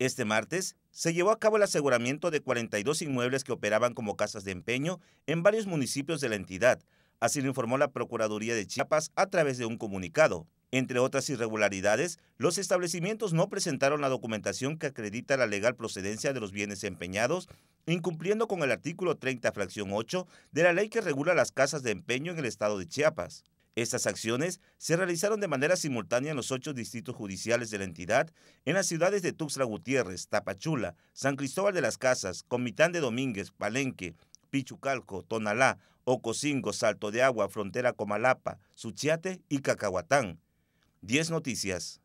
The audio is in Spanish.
Este martes se llevó a cabo el aseguramiento de 42 inmuebles que operaban como casas de empeño en varios municipios de la entidad, así lo informó la Procuraduría de Chiapas a través de un comunicado. Entre otras irregularidades, los establecimientos no presentaron la documentación que acredita la legal procedencia de los bienes empeñados, incumpliendo con el artículo 30, fracción 8 de la ley que regula las casas de empeño en el estado de Chiapas. Estas acciones se realizaron de manera simultánea en los ocho distritos judiciales de la entidad, en las ciudades de Tuxtla Gutiérrez, Tapachula, San Cristóbal de las Casas, Comitán de Domínguez, Palenque, Pichucalco, Tonalá, Ocosingo, Salto de Agua, Frontera Comalapa, Suchiate y Cacahuatán. 10 Noticias.